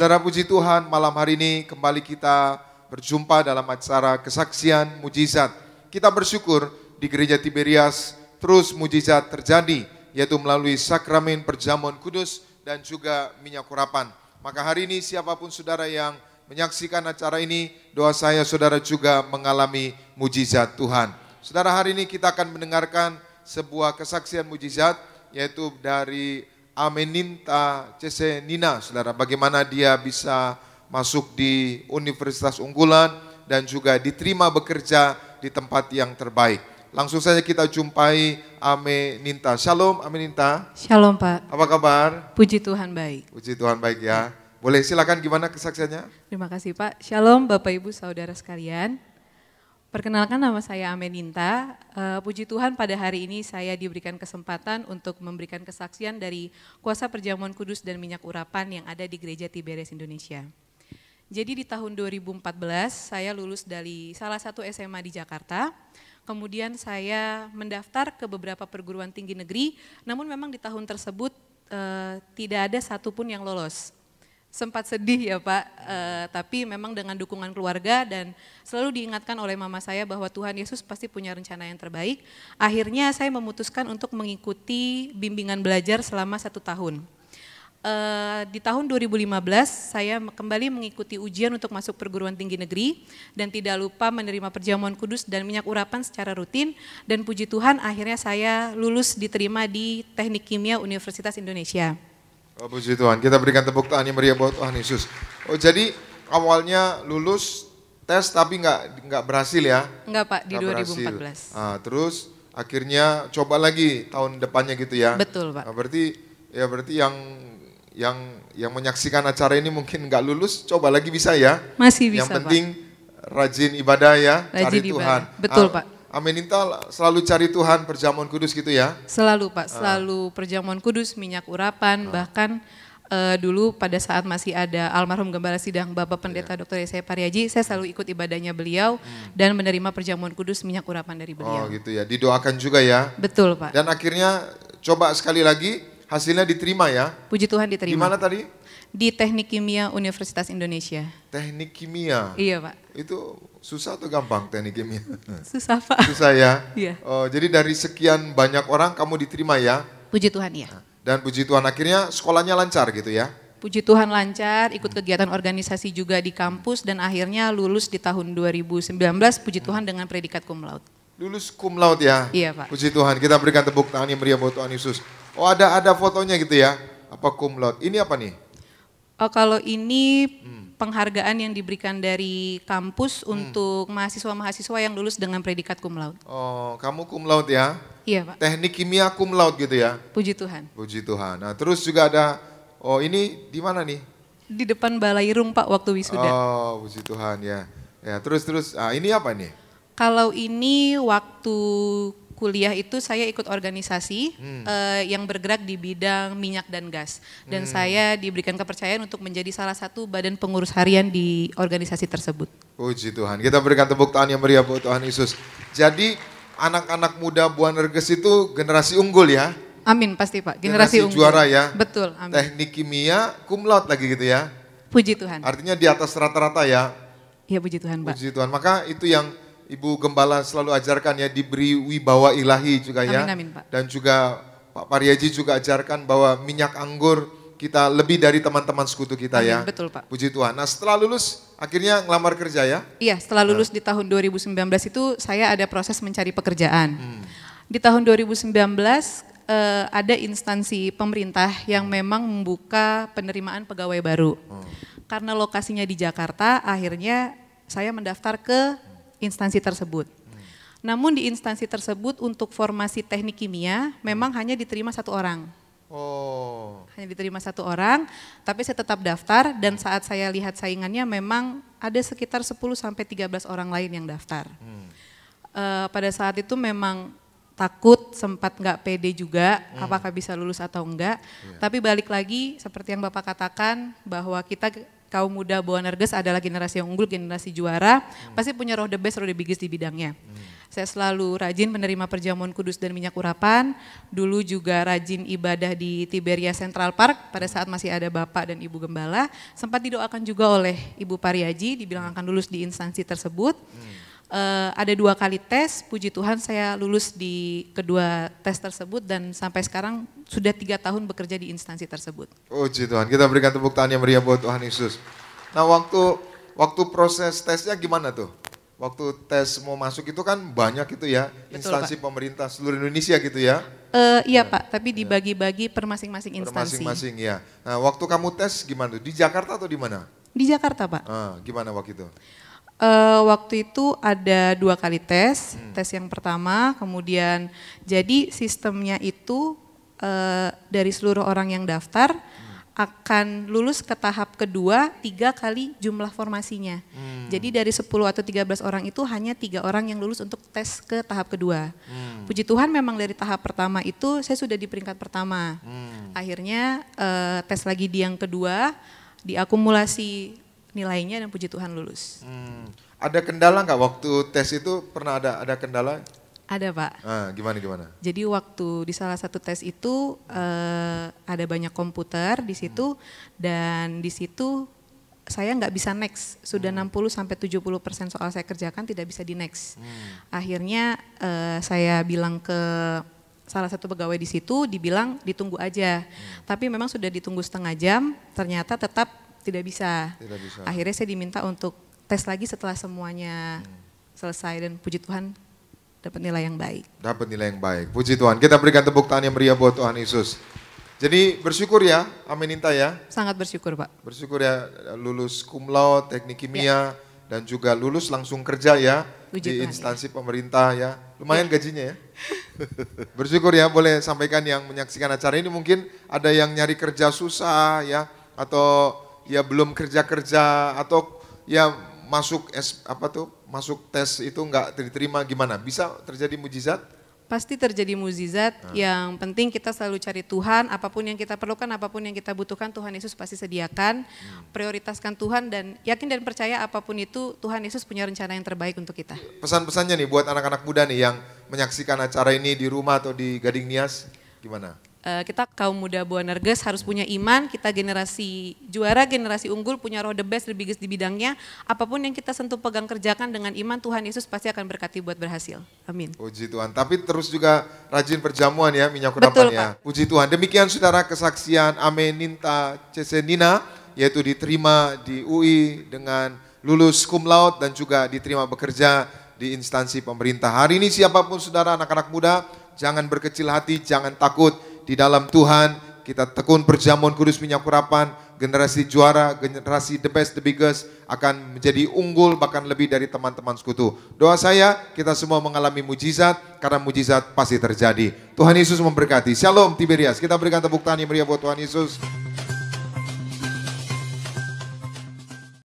Saudara puji Tuhan, malam hari ini kembali kita berjumpa dalam acara kesaksian mujizat. Kita bersyukur di gereja Tiberias terus mujizat terjadi, yaitu melalui sakramen perjamuan kudus dan juga minyak kurapan. Maka hari ini siapapun saudara yang menyaksikan acara ini, doa saya saudara juga mengalami mujizat Tuhan. Saudara hari ini kita akan mendengarkan sebuah kesaksian mujizat, yaitu dari Amininta Nina saudara. Bagaimana dia bisa masuk di Universitas Unggulan dan juga diterima bekerja di tempat yang terbaik. Langsung saja kita jumpai Ame Shalom Ame Shalom Pak. Apa kabar? Puji Tuhan baik. Puji Tuhan baik ya. Boleh silakan gimana kesaksiannya? Terima kasih Pak. Shalom Bapak Ibu Saudara sekalian. Perkenalkan nama saya Ameninta. Uh, eh, puji Tuhan pada hari ini saya diberikan kesempatan untuk memberikan kesaksian dari kuasa perjamuan kudus dan minyak urapan yang ada di gereja Tiberias Indonesia. Jadi di tahun 2014 saya lulus dari salah satu SMA di Jakarta. Kemudian saya mendaftar ke beberapa perguruan tinggi negeri, namun memang di tahun tersebut uh, tidak ada satupun yang lolos sempat sedih ya Pak, e, tapi memang dengan dukungan keluarga dan selalu diingatkan oleh mama saya bahwa Tuhan Yesus pasti punya rencana yang terbaik. Akhirnya saya memutuskan untuk mengikuti bimbingan belajar selama satu tahun. Uh, di tahun 2015 saya kembali mengikuti ujian untuk masuk perguruan tinggi negeri dan tidak lupa menerima perjamuan kudus dan minyak urapan secara rutin dan puji Tuhan akhirnya saya lulus diterima di Teknik Kimia Universitas Indonesia. Oh, puji Tuhan, kita berikan tepuk tangan yang meriah buat Tuhan Yesus. Oh jadi awalnya lulus tes tapi nggak nggak berhasil ya? Nggak Pak, di gak 2014. Ah terus akhirnya coba lagi tahun depannya gitu ya? Betul Pak. Nah, berarti ya berarti yang yang yang menyaksikan acara ini mungkin nggak lulus, coba lagi bisa ya? Masih bisa Yang penting Pak. rajin ibadah ya, rajin cari ibadah. Tuhan. Betul ah, Pak. Amin Intal selalu cari Tuhan perjamuan kudus gitu ya? Selalu Pak, ah. selalu uh. perjamuan kudus, minyak urapan, uh. bahkan uh, dulu pada saat masih ada almarhum gembala sidang Bapak Pendeta yeah. Dr. Yesaya Pariaji, saya selalu ikut ibadahnya beliau hmm. dan menerima perjamuan kudus minyak urapan dari beliau. Oh gitu ya, didoakan juga ya. Betul Pak. Dan akhirnya coba sekali lagi Hasilnya diterima ya? Puji Tuhan diterima. Di mana tadi? Di Teknik Kimia Universitas Indonesia. Teknik Kimia? Iya Pak. Itu susah atau gampang teknik kimia? Susah Pak. Susah ya? Iya. Oh, jadi dari sekian banyak orang kamu diterima ya? Puji Tuhan ya. Dan puji Tuhan akhirnya sekolahnya lancar gitu ya? Puji Tuhan lancar, ikut kegiatan organisasi juga di kampus dan akhirnya lulus di tahun 2019 puji Tuhan dengan predikat cum laude. Lulus cum laude ya? Iya Pak. Puji Tuhan, kita berikan tepuk tangan yang meriah buat Tuhan Yesus. Oh ada ada fotonya gitu ya, apa cum laude. Ini apa nih? Oh, kalau ini hmm. penghargaan yang diberikan dari kampus hmm. untuk mahasiswa-mahasiswa yang lulus dengan predikat cum laude. Oh, kamu cum laude ya? Iya, Pak. Teknik kimia cum laude gitu ya? Puji Tuhan. Puji Tuhan. Nah, terus juga ada oh ini di mana nih? Di depan Balai Rung, Pak, waktu wisuda. Oh, puji Tuhan ya. Ya, terus terus ah ini apa nih? Kalau ini waktu kuliah itu saya ikut organisasi hmm. uh, yang bergerak di bidang minyak dan gas dan hmm. saya diberikan kepercayaan untuk menjadi salah satu badan pengurus harian di organisasi tersebut. Puji Tuhan. Kita berikan tepuk tangan yang meriah buat Tuhan Yesus. Jadi anak-anak muda Buan nerges itu generasi unggul ya. Amin pasti Pak. Generasi, generasi unggul. juara ya. Betul. Amin. Teknik kimia cum laude lagi gitu ya. Puji Tuhan. Artinya di atas rata-rata ya. Iya puji Tuhan Pak. Puji Tuhan. Maka itu yang Ibu Gembala selalu ajarkan ya diberi wibawa ilahi juga ya. Amin, amin, Pak. Dan juga Pak Pariaji juga ajarkan bahwa minyak anggur kita lebih dari teman-teman sekutu kita amin, ya. Betul Pak. Puji Tuhan. Nah setelah lulus akhirnya ngelamar kerja ya? Iya setelah nah. lulus nah. di tahun 2019 itu saya ada proses mencari pekerjaan. Hmm. Di tahun 2019 eh, ada instansi pemerintah yang hmm. memang membuka penerimaan pegawai baru. Hmm. Karena lokasinya di Jakarta, akhirnya saya mendaftar ke instansi tersebut. Namun di instansi tersebut untuk formasi teknik kimia memang hanya diterima satu orang. Oh. Hanya diterima satu orang, tapi saya tetap daftar dan saat saya lihat saingannya memang ada sekitar 10 sampai 13 orang lain yang daftar. Hmm. Uh, pada saat itu memang takut, sempat nggak pede juga hmm. apakah bisa lulus atau enggak. Yeah. Tapi balik lagi seperti yang Bapak katakan bahwa kita kaum muda Boanerges adalah generasi yang unggul, generasi juara, hmm. pasti punya roh the best, roh the biggest di bidangnya. Hmm. Saya selalu rajin menerima perjamuan kudus dan minyak urapan, dulu juga rajin ibadah di Tiberia Central Park pada saat masih ada Bapak dan Ibu Gembala, sempat didoakan juga oleh Ibu Pariaji, dibilang akan lulus di instansi tersebut. Hmm Eh, ada dua kali tes, puji Tuhan saya lulus di kedua tes tersebut dan sampai sekarang sudah tiga tahun bekerja di instansi tersebut. Puji Tuhan, kita berikan tepuk tangan yang meriah buat Tuhan Yesus. Nah waktu waktu proses tesnya gimana tuh? Waktu tes mau masuk itu kan banyak itu ya, Betul, instansi Pak. pemerintah seluruh Indonesia gitu ya? Uh, iya ya. Pak, tapi ya. dibagi-bagi per masing-masing instansi. Per masing-masing ya. Nah waktu kamu tes gimana tuh? Di Jakarta atau di mana? Di Jakarta Pak. Ah, gimana waktu itu? uh, waktu itu ada dua kali tes. Hmm. Tes yang pertama, kemudian jadi sistemnya itu uh, dari seluruh orang yang daftar hmm. akan lulus ke tahap kedua tiga kali jumlah formasinya. Hmm. Jadi dari 10 atau 13 orang itu hanya tiga orang yang lulus untuk tes ke tahap kedua. Hmm. Puji Tuhan memang dari tahap pertama itu saya sudah di peringkat pertama. Hmm. Akhirnya uh, tes lagi di yang kedua diakumulasi nilainya dan puji Tuhan lulus. Hmm. Ada kendala nggak waktu tes itu pernah ada ada kendala? Ada pak. Ah, gimana gimana? Jadi waktu di salah satu tes itu eh, ada banyak komputer di situ hmm. dan di situ saya nggak bisa next sudah hmm. 60 sampai 70 persen soal saya kerjakan tidak bisa di next. Hmm. Akhirnya eh, saya bilang ke salah satu pegawai di situ dibilang ditunggu aja. Hmm. Tapi memang sudah ditunggu setengah jam, ternyata tetap tidak bisa. Tidak bisa. Akhirnya saya diminta untuk tes lagi setelah semuanya hmm. selesai dan puji Tuhan dapat nilai yang baik. Dapat nilai yang baik. Puji Tuhan. Kita berikan tepuk tangan yang meriah buat Tuhan Yesus. Jadi bersyukur ya, Amin Inta ya. Sangat bersyukur Pak. Bersyukur ya lulus cum teknik kimia ya. dan juga lulus langsung kerja ya Puji di Tuhan, instansi ya. pemerintah ya. Lumayan ya. gajinya ya. bersyukur ya, boleh sampaikan yang menyaksikan acara ini mungkin ada yang nyari kerja susah ya atau ya belum kerja-kerja atau ya masuk es, apa tuh masuk tes itu nggak diterima gimana? Bisa terjadi mujizat? Pasti terjadi mujizat. Nah. Yang penting kita selalu cari Tuhan, apapun yang kita perlukan, apapun yang kita butuhkan, Tuhan Yesus pasti sediakan. Hmm. Prioritaskan Tuhan dan yakin dan percaya apapun itu Tuhan Yesus punya rencana yang terbaik untuk kita. Pesan-pesannya nih buat anak-anak muda nih yang menyaksikan acara ini di rumah atau di Gading Nias, gimana? Eh, kita kaum muda buah nerges harus punya iman, kita generasi juara, generasi unggul, punya roh the best, the biggest di bidangnya. Apapun yang kita sentuh pegang kerjakan dengan iman, Tuhan Yesus pasti akan berkati buat berhasil. Amin. Puji Tuhan. Tapi terus juga rajin perjamuan ya, minyak kudapan ya. Puji Tuhan. Demikian saudara kesaksian Ameninta Cesenina, yaitu diterima di UI dengan lulus cum laude dan juga diterima bekerja di instansi pemerintah. Hari ini siapapun saudara anak-anak muda, jangan berkecil hati, jangan takut di dalam Tuhan kita tekun perjamuan kudus minyak urapan, generasi juara, generasi the best, the biggest akan menjadi unggul bahkan lebih dari teman-teman sekutu. Doa saya kita semua mengalami mujizat karena mujizat pasti terjadi. Tuhan Yesus memberkati. Shalom Tiberias. Kita berikan tepuk tangan yang meriah buat Tuhan Yesus.